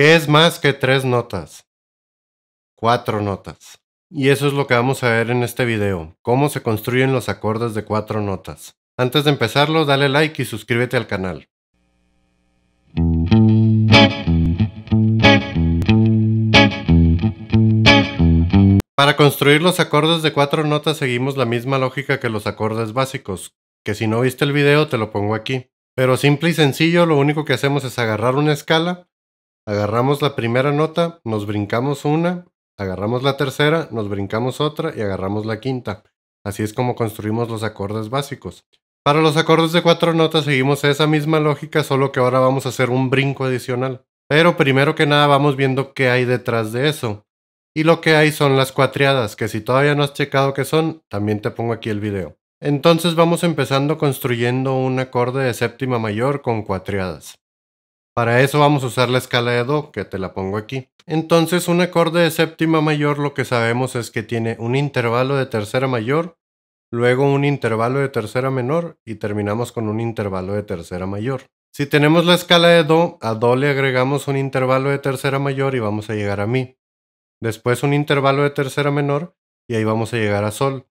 ¿Qué es más que tres notas. Cuatro notas. Y eso es lo que vamos a ver en este video, cómo se construyen los acordes de cuatro notas. Antes de empezarlo, dale like y suscríbete al canal. Para construir los acordes de cuatro notas seguimos la misma lógica que los acordes básicos, que si no viste el video te lo pongo aquí. Pero simple y sencillo lo único que hacemos es agarrar una escala Agarramos la primera nota, nos brincamos una, agarramos la tercera, nos brincamos otra y agarramos la quinta. Así es como construimos los acordes básicos. Para los acordes de cuatro notas seguimos esa misma lógica, solo que ahora vamos a hacer un brinco adicional. Pero primero que nada vamos viendo qué hay detrás de eso. Y lo que hay son las cuatriadas, que si todavía no has checado qué son, también te pongo aquí el video. Entonces vamos empezando construyendo un acorde de séptima mayor con cuatriadas. Para eso vamos a usar la escala de Do, que te la pongo aquí. Entonces un acorde de séptima mayor lo que sabemos es que tiene un intervalo de tercera mayor, luego un intervalo de tercera menor y terminamos con un intervalo de tercera mayor. Si tenemos la escala de Do, a Do le agregamos un intervalo de tercera mayor y vamos a llegar a Mi. Después un intervalo de tercera menor y ahí vamos a llegar a Sol.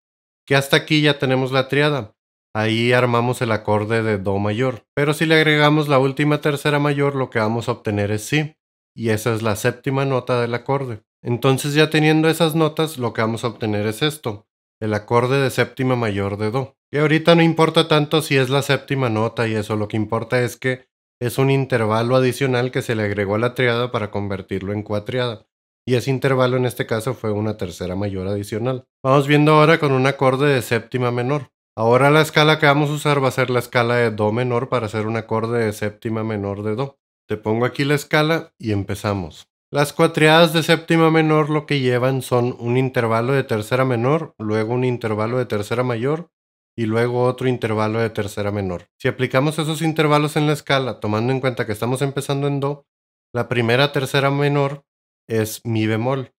Que hasta aquí ya tenemos la triada. Ahí armamos el acorde de Do mayor. Pero si le agregamos la última tercera mayor, lo que vamos a obtener es Si. Y esa es la séptima nota del acorde. Entonces ya teniendo esas notas, lo que vamos a obtener es esto. El acorde de séptima mayor de Do. Y ahorita no importa tanto si es la séptima nota y eso. Lo que importa es que es un intervalo adicional que se le agregó a la triada para convertirlo en cuatriada. Y ese intervalo en este caso fue una tercera mayor adicional. Vamos viendo ahora con un acorde de séptima menor. Ahora la escala que vamos a usar va a ser la escala de Do menor para hacer un acorde de séptima menor de Do. Te pongo aquí la escala y empezamos. Las cuatriadas de séptima menor lo que llevan son un intervalo de tercera menor, luego un intervalo de tercera mayor y luego otro intervalo de tercera menor. Si aplicamos esos intervalos en la escala, tomando en cuenta que estamos empezando en Do, la primera tercera menor es Mi bemol.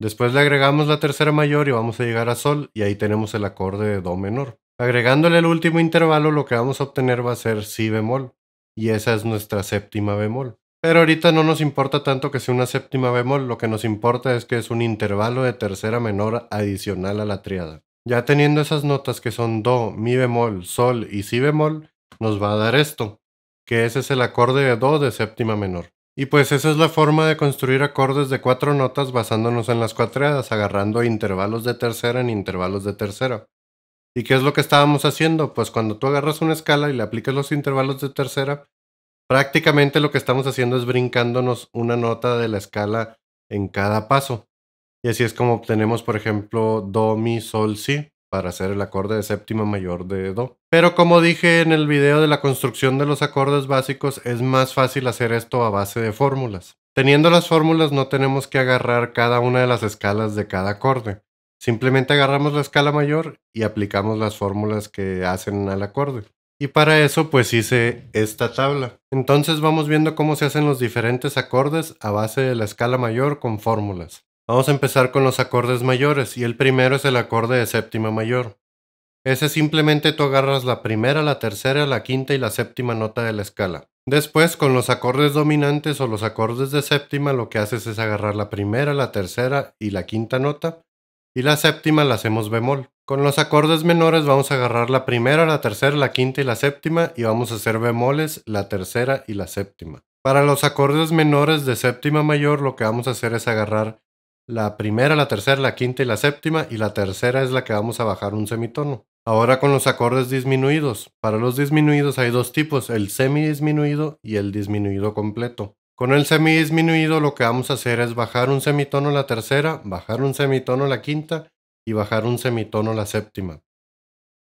Después le agregamos la tercera mayor y vamos a llegar a sol y ahí tenemos el acorde de do menor. Agregándole el último intervalo lo que vamos a obtener va a ser si bemol y esa es nuestra séptima bemol. Pero ahorita no nos importa tanto que sea una séptima bemol, lo que nos importa es que es un intervalo de tercera menor adicional a la triada. Ya teniendo esas notas que son do, mi bemol, sol y si bemol, nos va a dar esto, que ese es el acorde de do de séptima menor. Y pues esa es la forma de construir acordes de cuatro notas basándonos en las cuatreadas, agarrando intervalos de tercera en intervalos de tercera. ¿Y qué es lo que estábamos haciendo? Pues cuando tú agarras una escala y le aplicas los intervalos de tercera, prácticamente lo que estamos haciendo es brincándonos una nota de la escala en cada paso. Y así es como obtenemos, por ejemplo, Do, Mi, Sol, Si para hacer el acorde de séptima mayor de Do. Pero como dije en el video de la construcción de los acordes básicos, es más fácil hacer esto a base de fórmulas. Teniendo las fórmulas no tenemos que agarrar cada una de las escalas de cada acorde. Simplemente agarramos la escala mayor y aplicamos las fórmulas que hacen al acorde. Y para eso pues hice esta tabla. Entonces vamos viendo cómo se hacen los diferentes acordes a base de la escala mayor con fórmulas. Vamos a empezar con los acordes mayores y el primero es el acorde de séptima mayor. Ese simplemente tú agarras la primera, la tercera, la quinta y la séptima nota de la escala. Después, con los acordes dominantes o los acordes de séptima, lo que haces es agarrar la primera, la tercera y la quinta nota, y la séptima la hacemos bemol. Con los acordes menores vamos a agarrar la primera, la tercera, la quinta y la séptima, y vamos a hacer bemoles la tercera y la séptima. Para los acordes menores de séptima mayor, lo que vamos a hacer es agarrar la primera, la tercera, la quinta y la séptima, y la tercera es la que vamos a bajar un semitono. Ahora con los acordes disminuidos. Para los disminuidos hay dos tipos, el disminuido y el disminuido completo. Con el semi disminuido lo que vamos a hacer es bajar un semitono la tercera, bajar un semitono la quinta y bajar un semitono la séptima.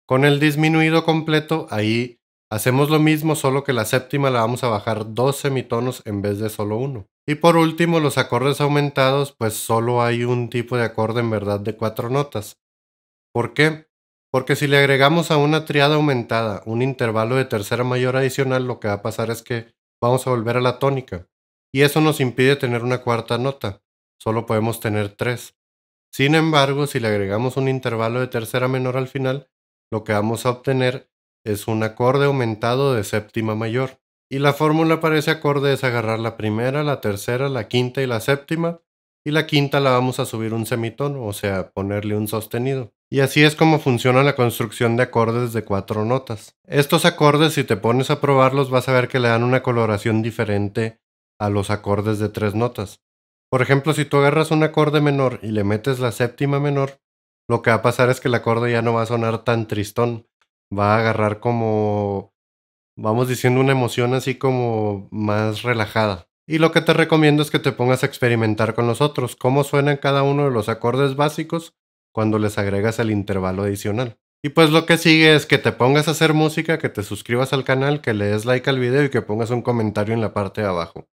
Con el disminuido completo ahí hacemos lo mismo, solo que la séptima la vamos a bajar dos semitonos en vez de solo uno. Y por último, los acordes aumentados, pues solo hay un tipo de acorde en verdad de cuatro notas. ¿Por qué? Porque si le agregamos a una triada aumentada un intervalo de tercera mayor adicional, lo que va a pasar es que vamos a volver a la tónica. Y eso nos impide tener una cuarta nota. Solo podemos tener tres. Sin embargo, si le agregamos un intervalo de tercera menor al final, lo que vamos a obtener es un acorde aumentado de séptima mayor. Y la fórmula para ese acorde es agarrar la primera, la tercera, la quinta y la séptima, y la quinta la vamos a subir un semitono, o sea, ponerle un sostenido. Y así es como funciona la construcción de acordes de cuatro notas. Estos acordes, si te pones a probarlos, vas a ver que le dan una coloración diferente a los acordes de tres notas. Por ejemplo, si tú agarras un acorde menor y le metes la séptima menor, lo que va a pasar es que el acorde ya no va a sonar tan tristón. Va a agarrar como vamos diciendo una emoción así como más relajada. Y lo que te recomiendo es que te pongas a experimentar con los otros, cómo suenan cada uno de los acordes básicos cuando les agregas el intervalo adicional. Y pues lo que sigue es que te pongas a hacer música, que te suscribas al canal, que le des like al video y que pongas un comentario en la parte de abajo.